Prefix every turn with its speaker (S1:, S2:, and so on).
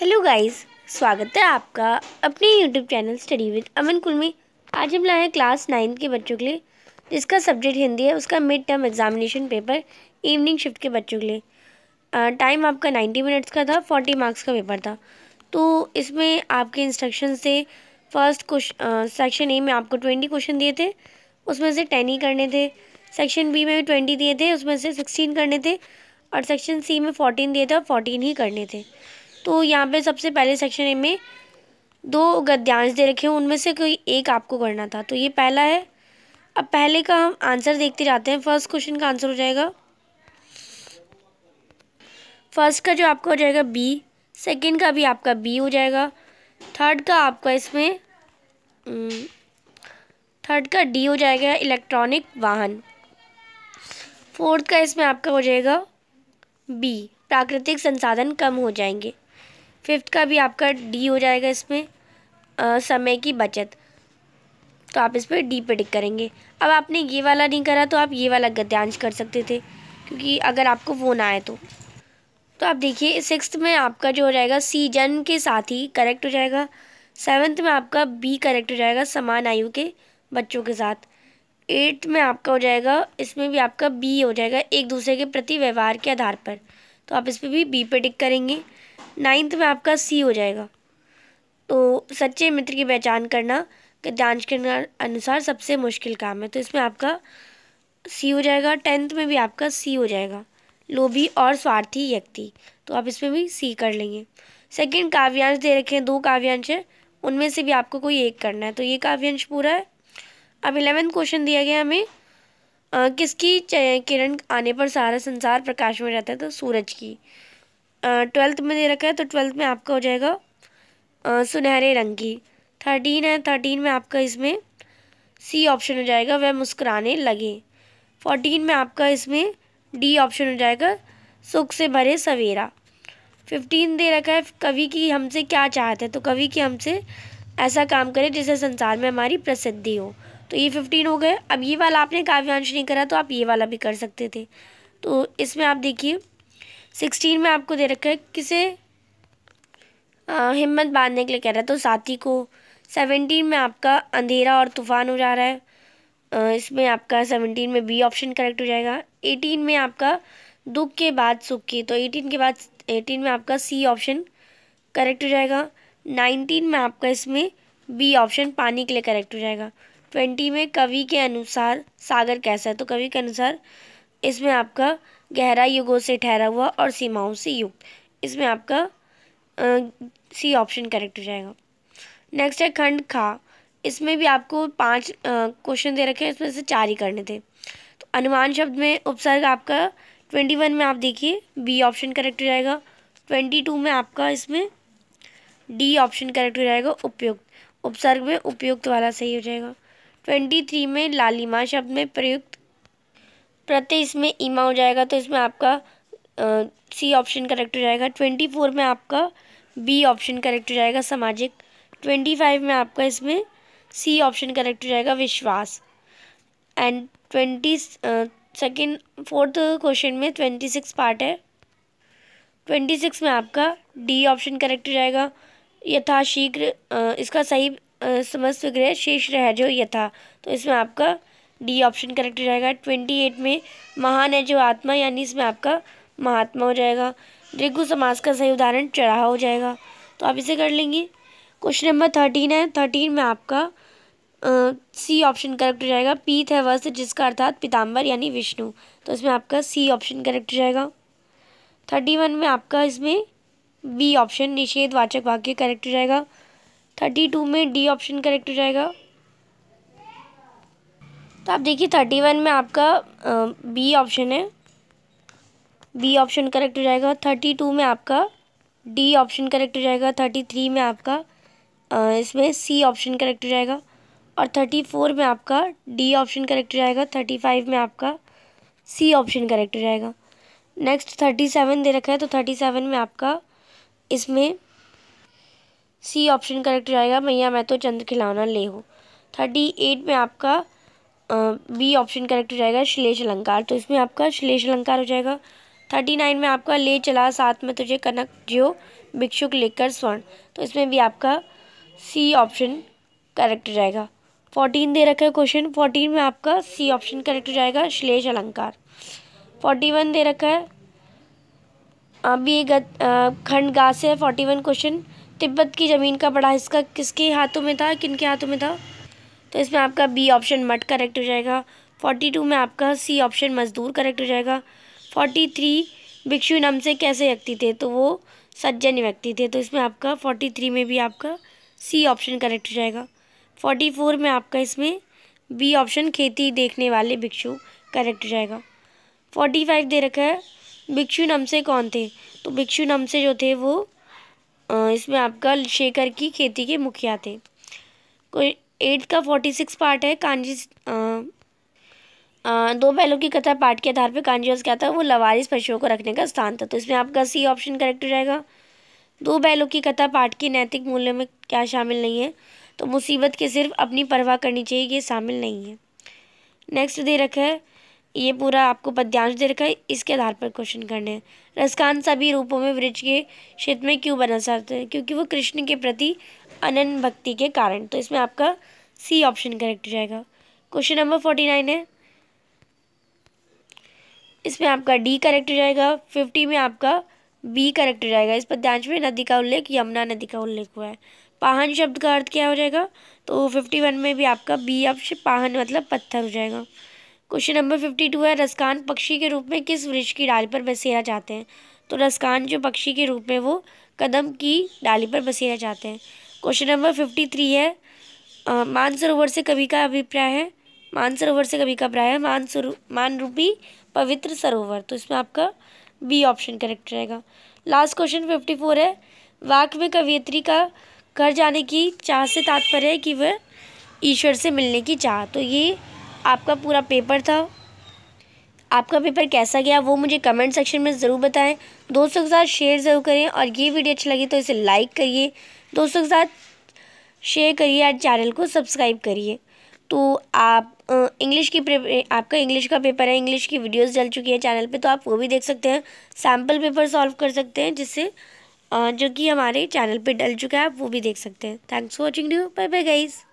S1: hello guys स्वागत है आपका अपने YouTube channel study with Aman Kulmi आज हम लाए हैं क्लास नाइन्थ के बच्चों के लिए जिसका सब्जेक्ट हिंदी है उसका mid term examination paper evening shift के बच्चों के लिए टाइम आपका नाइन्टी मिनट्स का था फोर्टी मार्क्स का पेपर था तो इसमें आपके इंस्ट्रक्शन से फर्स्ट क्वेश्चन सेक्शन ए में आपको ट्वेंटी क्वेश्चन दिए थे उसमें से टेन ही करने थे सेक्शन बी में भी ट्वेंटी दिए थे उसमें से सिक्सटीन करने थे और सेक्शन सी में फोर्टीन दिए थे और फोर्टीन ही करने थे तो यहाँ पे सबसे पहले सेक्शन ए में दो गद्यांश दे रखे हैं उनमें से कोई एक आपको करना था तो ये पहला है अब पहले का हम आंसर देखते जाते हैं फर्स्ट क्वेश्चन का आंसर हो जाएगा फर्स्ट का जो आपका हो जाएगा बी सेकेंड का भी आपका बी हो जाएगा थर्ड का आपका इसमें थर्ड हम्म, का डी हो जाएगा इलेक्ट्रॉनिक वाहन फोर्थ का इसमें आपका हो जाएगा बी प्राकृतिक संसाधन कम हो जाएंगे फिफ्थ का भी आपका डी हो जाएगा इसमें आ, समय की बचत तो आप इस पर डी पे टिक करेंगे अब आपने ये वाला नहीं करा तो आप ये वाला गद्यांश कर सकते थे क्योंकि अगर आपको वो ना आए तो तो आप देखिए सिक्स्थ में आपका जो हो जाएगा सी जन्म के साथ ही करेक्ट हो जाएगा सेवन्थ में आपका बी करेक्ट हो जाएगा समान आयु के बच्चों के साथ एट्थ में आपका हो जाएगा इसमें भी आपका बी हो जाएगा एक दूसरे के प्रति व्यवहार के आधार पर तो आप इस पर भी बी पे टिक करेंगे नाइन्थ में आपका सी हो जाएगा तो सच्चे मित्र की पहचान करना जांच के अनुसार सबसे मुश्किल काम है तो इसमें आपका सी हो जाएगा टेंथ में भी आपका सी हो जाएगा लोभी और स्वार्थी व्यक्ति तो आप इसमें भी सी कर लेंगे सेकंड काव्यांश दे रखे हैं दो काव्यांश है उनमें से भी आपको कोई एक करना है तो ये काव्यांश पूरा है अब इलेवेंथ क्वेश्चन दिया गया हमें आ, किसकी किरण आने पर सारा संसार प्रकाश में रहता है तो सूरज की ट्वेल्थ में दे रखा है तो ट्वेल्थ में आपका हो जाएगा सुनहरे रंग की थर्टीन है थर्टीन में आपका इसमें सी ऑप्शन हो जाएगा वह मुस्कुराने लगे फोर्टीन में आपका इसमें डी ऑप्शन हो जाएगा सुख से भरे सवेरा फिफ्टीन दे रखा है कवि की हमसे क्या चाहते हैं तो कवि की हमसे ऐसा काम करे जिससे संसार में हमारी प्रसिद्धि हो तो ये फिफ्टीन हो गए अब ये वाला आपने काव्यांश नहीं करा तो आप ये वाला भी कर सकते थे तो इसमें आप देखिए सिक्सटीन में आपको दे रखा है किसे हिम्मत बांधने के लिए कह रहा है तो साथी को सेवनटीन में आपका अंधेरा और तूफान हो जा रहा है आ, इसमें आपका सेवनटीन में बी ऑप्शन करेक्ट हो जाएगा एटीन में आपका दुख के बाद सुख की तो एटीन के बाद एटीन में आपका सी ऑप्शन करेक्ट हो जाएगा नाइनटीन में आपका इसमें बी ऑप्शन पानी के लिए करेक्ट हो जाएगा ट्वेंटी में कवि के अनुसार सागर कैसा है तो कवि के अनुसार इसमें आपका गहरा युगों से ठहरा हुआ और सीमाओं से युक्त इसमें आपका सी ऑप्शन करेक्ट हो जाएगा नेक्स्ट है खंड खा इसमें भी आपको पांच क्वेश्चन दे रखे हैं इसमें से चार ही करने थे तो अनुमान शब्द में उपसर्ग आपका ट्वेंटी वन में आप देखिए बी ऑप्शन करेक्ट हो जाएगा ट्वेंटी टू में आपका इसमें डी ऑप्शन करेक्ट हो जाएगा उपयुक्त उपसर्ग में उपयुक्त वाला सही हो जाएगा ट्वेंटी थ्री में लालिमा शब्द में प्रयुक्त प्रत्यय इसमें ईमा e हो जाएगा तो इसमें आपका सी ऑप्शन करेक्ट हो जाएगा ट्वेंटी फोर में आपका बी ऑप्शन करेक्ट हो जाएगा सामाजिक ट्वेंटी फाइव में आपका इसमें सी ऑप्शन करेक्ट हो जाएगा विश्वास and twenty second fourth question में ट्वेंटी सिक्स पार्ट है ट्वेंटी सिक्स में आपका डी ऑप्शन करेक्ट हो जाएगा यथाशीघ्र इसका सही समस्त ग्रह शेष रह जो यथा तो इसमें आपका डी ऑप्शन करेक्ट हो जाएगा ट्वेंटी एट में महान है जो आत्मा यानी इसमें आपका महात्मा हो जाएगा रिगु समाज का सही उदाहरण चढ़ा हो जाएगा तो आप इसे कर लेंगे क्वेश्चन नंबर थर्टीन है थर्टीन में आपका सी ऑप्शन करेक्ट हो जाएगा पीत है वस्त्र जिसका अर्थात पीताम्बर यानी विष्णु तो इसमें आपका सी ऑप्शन करेक्ट हो जाएगा थर्टी वन में आपका इसमें बी ऑप्शन निषेधवाचक वाक्य करेक्ट हो जाएगा थर्टी टू में डी ऑप्शन करेक्ट हो जाएगा तो आप देखिए थर्टी वन में आपका बी ऑप्शन है बी ऑप्शन करेक्ट हो जाएगा थर्टी टू में आपका डी ऑप्शन करेक्ट हो जाएगा थर्टी थ्री में आपका इसमें सी ऑप्शन करेक्ट हो जाएगा और थर्टी फोर में आपका डी ऑप्शन करेक्ट हो जाएगा थर्टी फाइव में आपका सी ऑप्शन करेक्ट हो जाएगा नेक्स्ट थर्टी सेवन दे रखा है तो थर्टी सेवन में आपका इसमें सी ऑप्शन करेक्ट हो जाएगा मैया मैं तो चंद्र खिलौना ले हूँ थर्टी एट में आपका बी ऑप्शन करेक्ट हो जाएगा श्लेष अलंकार तो इसमें आपका श्लेष अलंकार हो जाएगा थर्टी नाइन में आपका ले चला साथ में तुझे कनक जियो भिक्षुक लेकर स्वर्ण तो इसमें भी आपका सी ऑप्शन करेक्ट हो जाएगा फोर्टीन दे रखा है क्वेश्चन फोर्टीन में आपका सी ऑप्शन करेक्ट हो जाएगा श्लेष अलंकार फोर्टी वन दे रखा है अभी ये खंड गा से है फोर्टी वन क्वेश्चन तिब्बत की ज़मीन का बड़ा हिस्सा किसके हाथों में था किन के हाथों में था तो इसमें आपका बी ऑप्शन मट करेक्ट हो जाएगा फोर्टी टू में आपका सी ऑप्शन मजदूर करेक्ट हो जाएगा फोर्टी थ्री भिक्षु नम से कैसे व्यक्ति थे तो वो सज्जन व्यक्ति थे तो इसमें आपका फोर्टी थ्री में भी आपका सी ऑप्शन करेक्ट हो जाएगा फोर्टी फोर में आपका इसमें बी ऑप्शन खेती देखने वाले भिक्षु करेक्ट हो जाएगा फोर्टी फाइव दे रखा है भिक्षु नम से कौन थे तो भिक्षु नम से जो थे वो इसमें आपका शेखर की खेती के मुखिया थे कोई एट का फोर्टी सिक्स पार्ट है कांजी दो बैलों की कथा पाठ के आधार पर कांजीवास क्या था वो लवारिस पशुओं को रखने का स्थान था तो इसमें आपका सी ऑप्शन करेक्ट हो जाएगा दो बैलों की कथा पाठ के नैतिक मूल्य में क्या शामिल नहीं है तो मुसीबत के सिर्फ अपनी परवाह करनी चाहिए ये शामिल नहीं है नेक्स्ट दे रखा है ये पूरा आपको पद्यांश दे रखा है इसके आधार पर क्वेश्चन करने हैं रसकान सभी रूपों में वृक्ष के क्षेत्र में क्यों बना सकते हैं क्योंकि वो कृष्ण के प्रति अनन भक्ति के कारण तो इसमें आपका सी ऑप्शन करेक्ट हो जाएगा क्वेश्चन नंबर फोर्टी नाइन है इसमें आपका डी करेक्ट हो जाएगा फिफ्टी में आपका बी करेक्ट हो जाएगा इस पद्यांश में नदी का उल्लेख यमुना नदी का उल्लेख हुआ है पाहन शब्द का अर्थ क्या हो जाएगा तो फिफ्टी वन में भी आपका बी ऑप्शन पाहन मतलब पत्थर हो जाएगा क्वेश्चन नंबर फिफ्टी टू है रसकान पक्षी के रूप में किस वृक्ष की डाली पर बसेरा चाहते हैं तो रसकान जो पक्षी के रूप में वो कदम की डाली पर बसेरा चाहते हैं क्वेश्चन नंबर फिफ्टी थ्री है मानसरोवर से कवि का अभिप्राय है मानसरोवर से कवि का अभिप्राय है मानसरो मान रूपी पवित्र सरोवर तो इसमें आपका बी ऑप्शन करेक्ट रहेगा लास्ट क्वेश्चन फिफ्टी फोर है वाक में कवियत्री का घर जाने की चाह से तात्पर्य है कि वह ईश्वर से मिलने की चाह तो ये आपका पूरा पेपर था आपका पेपर कैसा गया वो मुझे कमेंट सेक्शन में ज़रूर बताएं दोस्तों के साथ शेयर ज़रूर करें और ये वीडियो अच्छी लगी तो इसे लाइक करिए दोस्तों के साथ शेयर करिए और चैनल को सब्सक्राइब करिए तो आप इंग्लिश की आपका इंग्लिश का पेपर है इंग्लिश की वीडियोस डल चुकी हैं चैनल पे तो आप वो भी देख सकते हैं सैम्पल पेपर सॉल्व कर सकते हैं जिससे जो कि हमारे चैनल पे डल चुका है आप वो भी देख सकते हैं थैंक्स फॉर वॉचिंग ड्यू बाय बाय गाइज़